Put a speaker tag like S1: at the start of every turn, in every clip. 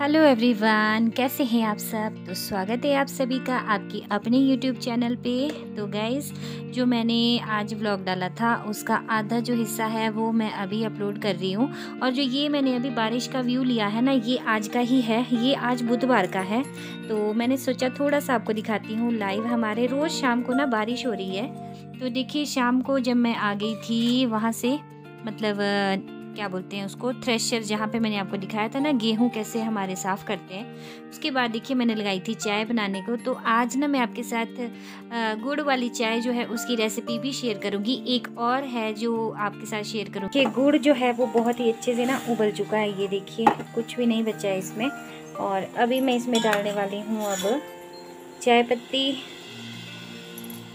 S1: hello everyone कैसे हैं आप सब तो स्वागत है आप सभी का आपकी अपने यूट्यूब चैनल पे तो गाइज जो मैंने आज व्लॉग डाला था उसका आधा जो हिस्सा है वो मैं अभी अपलोड कर रही हूँ और जो ये मैंने अभी बारिश का व्यू लिया है ना ये आज का ही है ये आज बुधवार का है तो मैंने सोचा थोड़ा सा आपको दिखाती हूँ लाइव हमारे रोज़ शाम को ना बारिश हो रही है तो देखिए शाम को जब मैं आ गई थी वहाँ से मतलब क्या बोलते हैं उसको थ्रेशर जहाँ पे मैंने आपको दिखाया था ना गेहूँ कैसे हमारे साफ़ करते हैं उसके बाद देखिए मैंने लगाई थी चाय बनाने को तो आज ना मैं आपके साथ गुड़ वाली चाय जो है उसकी रेसिपी भी शेयर करूँगी एक और है जो आपके साथ शेयर करूँगी गुड़ जो है वो बहुत ही अच्छे से ना उबल चुका है ये देखिए कुछ भी नहीं बचा है इसमें और अभी मैं इसमें डालने वाली हूँ अब चाय पत्ती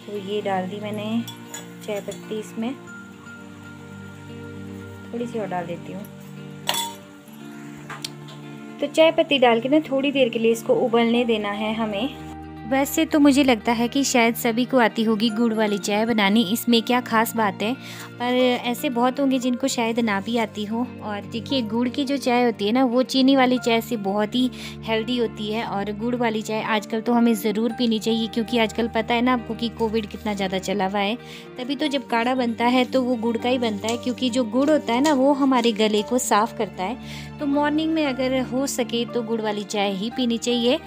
S1: तो ये डाल दी मैंने चाय पत्ती इसमें थोड़ी सी और डाल देती हूँ तो चाय पत्ती डाल के ना थोड़ी देर के लिए इसको उबलने देना है हमें वैसे तो मुझे लगता है कि शायद सभी को आती होगी गुड़ वाली चाय बनानी इसमें क्या खास बात है पर ऐसे बहुत होंगे जिनको शायद ना भी आती हो और देखिए गुड़ की जो चाय होती है ना वो चीनी वाली चाय से बहुत ही हेल्दी होती है और गुड़ वाली चाय आजकल तो हमें ज़रूर पीनी चाहिए क्योंकि आजकल पता है ना आपको कि कोविड कितना ज़्यादा चला हुआ है तभी तो जब काढ़ा बनता है तो वो गुड़ का ही बनता है क्योंकि जो गुड़ होता है ना वो हमारे गले को साफ़ करता है तो मॉर्निंग में अगर हो सके तो गुड़ वाली चाय ही पीनी चाहिए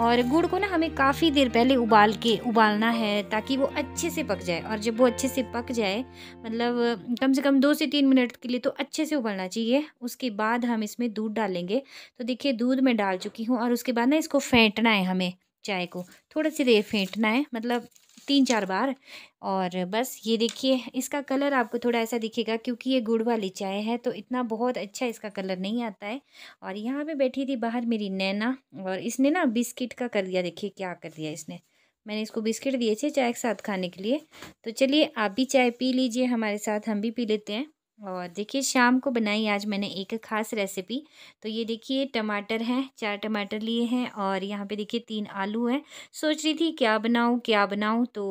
S1: और गुड़ को ना हमें काफ़ी देर पहले उबाल के उबालना है ताकि वो अच्छे से पक जाए और जब वो अच्छे से पक जाए मतलब कम से कम दो से तीन मिनट के लिए तो अच्छे से उबलना चाहिए उसके बाद हम इसमें दूध डालेंगे तो देखिए दूध मैं डाल चुकी हूँ और उसके बाद ना इसको फेंटना है हमें चाय को थोड़ा सी देर फेंटना है मतलब तीन चार बार और बस ये देखिए इसका कलर आपको थोड़ा ऐसा दिखेगा क्योंकि ये गुड़ वाली चाय है तो इतना बहुत अच्छा इसका कलर नहीं आता है और यहाँ पे बैठी थी बाहर मेरी नैना और इसने ना बिस्किट का कर दिया देखिए क्या कर दिया इसने मैंने इसको बिस्किट दिए थे चाय के साथ खाने के लिए तो चलिए आप भी चाय पी लीजिए हमारे साथ हम भी पी लेते हैं और देखिए शाम को बनाई आज मैंने एक खास रेसिपी तो ये देखिए टमाटर हैं चार टमाटर लिए हैं और यहाँ पे देखिए तीन आलू हैं सोच रही थी क्या बनाऊँ क्या बनाऊँ तो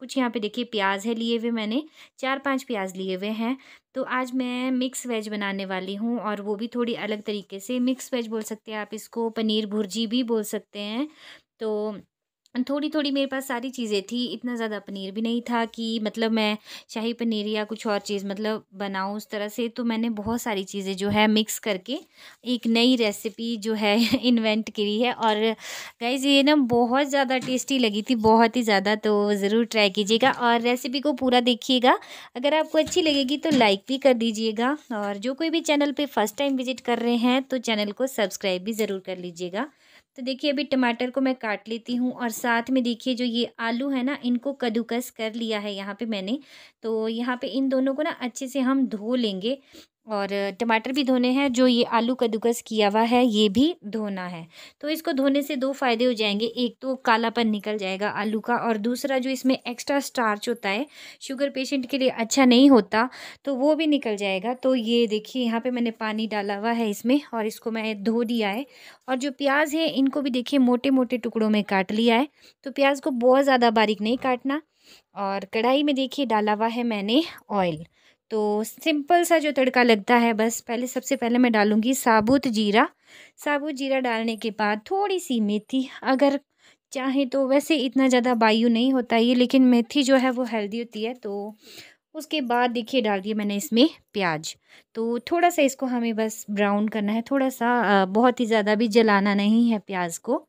S1: कुछ यहाँ पे देखिए प्याज है लिए हुए मैंने चार पांच प्याज लिए हुए हैं तो आज मैं मिक्स वेज बनाने वाली हूँ और वो भी थोड़ी अलग तरीके से मिक्स वेज बोल सकते हैं आप इसको पनीर भुर्जी भी बोल सकते हैं तो थोड़ी थोड़ी मेरे पास सारी चीज़ें थी इतना ज़्यादा पनीर भी नहीं था कि मतलब मैं शाही पनीर या कुछ और चीज़ मतलब बनाऊँ उस तरह से तो मैंने बहुत सारी चीज़ें जो है मिक्स करके एक नई रेसिपी जो है इन्वेंट करी है और गाइज ये ना बहुत ज़्यादा टेस्टी लगी थी बहुत ही ज़्यादा तो ज़रूर ट्राई कीजिएगा और रेसिपी को पूरा देखिएगा अगर आपको अच्छी लगेगी तो लाइक भी कर दीजिएगा और जो कोई भी चैनल पर फ़र्स्ट टाइम विजिट कर रहे हैं तो चैनल को सब्सक्राइब भी ज़रूर कर लीजिएगा तो देखिए अभी टमाटर को मैं काट लेती हूँ और साथ में देखिए जो ये आलू है ना इनको कद्दूकस कर लिया है यहाँ पे मैंने तो यहाँ पे इन दोनों को ना अच्छे से हम धो लेंगे और टमाटर भी धोने हैं जो ये आलू कद्दूकस किया हुआ है ये भी धोना है तो इसको धोने से दो फ़ायदे हो जाएंगे एक तो कालापन निकल जाएगा आलू का और दूसरा जो इसमें एक्स्ट्रा स्टार्च होता है शुगर पेशेंट के लिए अच्छा नहीं होता तो वो भी निकल जाएगा तो ये देखिए यहाँ पे मैंने पानी डाला हुआ है इसमें और इसको मैं धो दिया है और जो प्याज है इनको भी देखिए मोटे मोटे टुकड़ों में काट लिया है तो प्याज को बहुत ज़्यादा बारीक नहीं काटना और कढ़ाई में देखिए डाला हुआ है मैंने ऑयल तो सिंपल सा जो तड़का लगता है बस पहले सबसे पहले मैं डालूँगी साबुत जीरा साबुत जीरा डालने के बाद थोड़ी सी मेथी अगर चाहे तो वैसे इतना ज़्यादा वायु नहीं होता ये लेकिन मेथी जो है वो हेल्दी होती है तो उसके बाद देखिए डाल दिया मैंने इसमें प्याज तो थोड़ा सा इसको हमें बस ब्राउन करना है थोड़ा सा बहुत ही ज़्यादा भी जलाना नहीं है प्याज को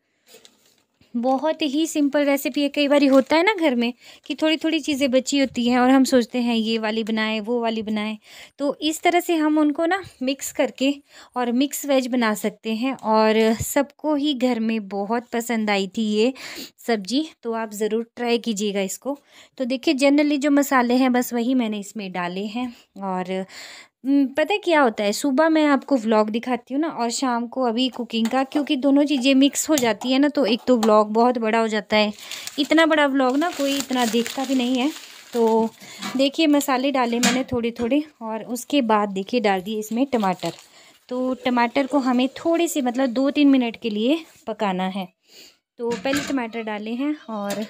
S1: बहुत ही सिंपल रेसिपी है कई बार होता है ना घर में कि थोड़ी थोड़ी चीज़ें बची होती हैं और हम सोचते हैं ये वाली बनाएं वो वाली बनाएं तो इस तरह से हम उनको ना मिक्स करके और मिक्स वेज बना सकते हैं और सबको ही घर में बहुत पसंद आई थी ये सब्जी तो आप ज़रूर ट्राई कीजिएगा इसको तो देखिए जनरली जो मसाले हैं बस वही मैंने इसमें डाले हैं और पता है क्या होता है सुबह मैं आपको व्लॉग दिखाती हूँ ना और शाम को अभी कुकिंग का क्योंकि दोनों चीज़ें मिक्स हो जाती है ना तो एक तो व्लॉग बहुत बड़ा हो जाता है इतना बड़ा व्लॉग ना कोई इतना देखता भी नहीं है तो देखिए मसाले डाले मैंने थोड़े थोड़े और उसके बाद देखिए डाल दिए इसमें टमाटर तो टमाटर को हमें थोड़े से मतलब दो तीन मिनट के लिए पकाना है तो पहले टमाटर डाले हैं और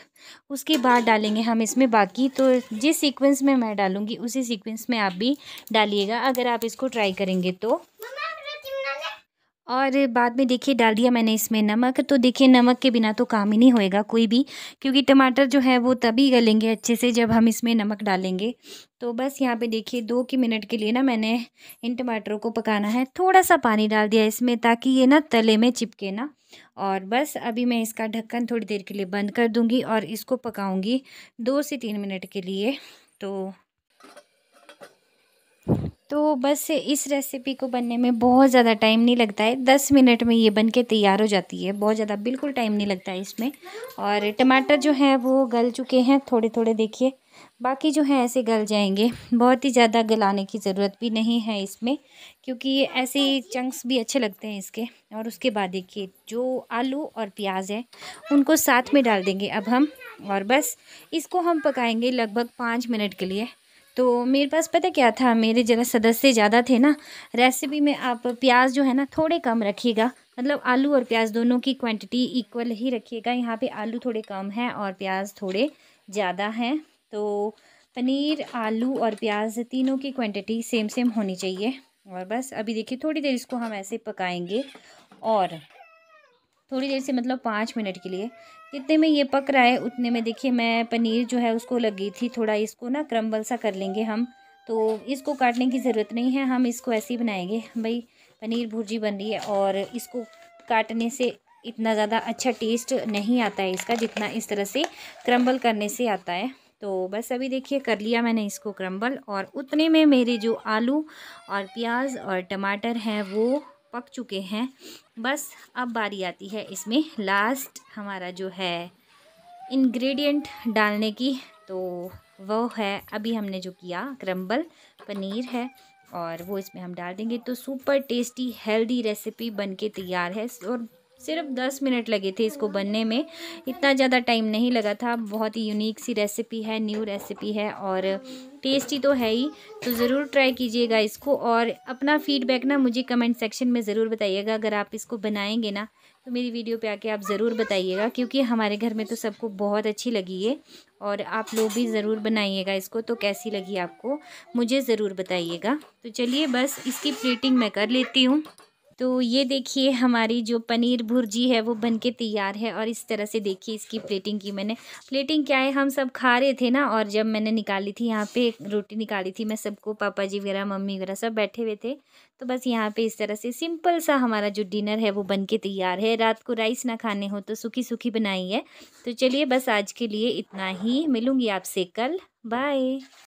S1: उसके बाद डालेंगे हम इसमें बाकी तो जिस सीक्वेंस में मैं डालूँगी उसी सीक्वेंस में आप भी डालिएगा अगर आप इसको ट्राई करेंगे तो और बाद में देखिए डाल दिया मैंने इसमें नमक तो देखिए नमक के बिना तो काम ही नहीं होएगा कोई भी क्योंकि टमाटर जो है वो तभी गलेंगे अच्छे से जब हम इसमें नमक डालेंगे तो बस यहाँ पे देखिए दो के मिनट के लिए ना मैंने इन टमाटरों को पकाना है थोड़ा सा पानी डाल दिया इसमें ताकि ये ना तले में चिपके ना और बस अभी मैं इसका ढक्कन थोड़ी देर के लिए बंद कर दूँगी और इसको पकाऊंगी दो से तीन मिनट के लिए तो तो बस इस रेसिपी को बनने में बहुत ज़्यादा टाइम नहीं लगता है दस मिनट में ये बन के तैयार हो जाती है बहुत ज़्यादा बिल्कुल टाइम नहीं लगता है इसमें और टमाटर जो हैं वो गल चुके हैं थोड़े थोड़े देखिए बाकी जो हैं ऐसे गल जाएंगे बहुत ही ज़्यादा गलाने की ज़रूरत भी नहीं है इसमें क्योंकि ये ऐसे चंक्स भी अच्छे लगते हैं इसके और उसके बाद देखिए जो आलू और प्याज है उनको साथ में डाल देंगे अब हम और बस इसको हम पकाएंगे लगभग पाँच मिनट के लिए तो मेरे पास पता क्या था मेरे जरा सदस्य ज़्यादा थे ना रेसिपी में आप प्याज जो है ना थोड़े कम रखिएगा मतलब आलू और प्याज दोनों की क्वांटिटी इक्वल ही रखिएगा यहाँ पे आलू थोड़े कम हैं और प्याज थोड़े ज़्यादा हैं तो पनीर आलू और प्याज तीनों की क्वांटिटी सेम सेम होनी चाहिए और बस अभी देखिए थोड़ी देर इसको हम ऐसे पकाएंगे और थोड़ी देर से मतलब पाँच मिनट के लिए जितने में ये पक रहा है उतने में देखिए मैं पनीर जो है उसको लगी थी थोड़ा इसको ना क्रम्बल सा कर लेंगे हम तो इसको काटने की ज़रूरत नहीं है हम इसको ऐसे ही बनाएंगे भाई पनीर भुर्जी बन रही है और इसको काटने से इतना ज़्यादा अच्छा टेस्ट नहीं आता है इसका जितना इस तरह से क्रम्बल करने से आता है तो बस अभी देखिए कर लिया मैंने इसको क्रम्बल और उतने में मेरे जो आलू और प्याज और टमाटर हैं वो पक चुके हैं बस अब बारी आती है इसमें लास्ट हमारा जो है इंग्रेडिएंट डालने की तो वो है अभी हमने जो किया क्रम्बल पनीर है और वो इसमें हम डाल देंगे तो सुपर टेस्टी हेल्दी रेसिपी बनके तैयार है और सिर्फ दस मिनट लगे थे इसको बनने में इतना ज़्यादा टाइम नहीं लगा था बहुत ही यूनिक सी रेसिपी है न्यू रेसिपी है और टेस्टी तो है ही तो ज़रूर ट्राई कीजिएगा इसको और अपना फीडबैक ना मुझे कमेंट सेक्शन में ज़रूर बताइएगा अगर आप इसको बनाएंगे ना तो मेरी वीडियो पे आके आप ज़रूर बताइएगा क्योंकि हमारे घर में तो सबको बहुत अच्छी लगी है और आप लोग भी ज़रूर बनाइएगा इसको तो कैसी लगी आपको मुझे ज़रूर बताइएगा तो चलिए बस इसकी प्लेटिंग मैं कर लेती हूँ तो ये देखिए हमारी जो पनीर भुर्जी है वो बन के तैयार है और इस तरह से देखिए इसकी प्लेटिंग की मैंने प्लेटिंग क्या है हम सब खा रहे थे ना और जब मैंने निकाली थी यहाँ पे रोटी निकाली थी मैं सबको पापा जी वगैरह मम्मी वगैरह सब बैठे हुए थे तो बस यहाँ पे इस तरह से सिंपल सा हमारा जो डिनर है वो बन के तैयार है रात को राइस ना खाने हो तो सूखी सूखी बनाई है तो चलिए बस आज के लिए इतना ही मिलूँगी आपसे कल बाय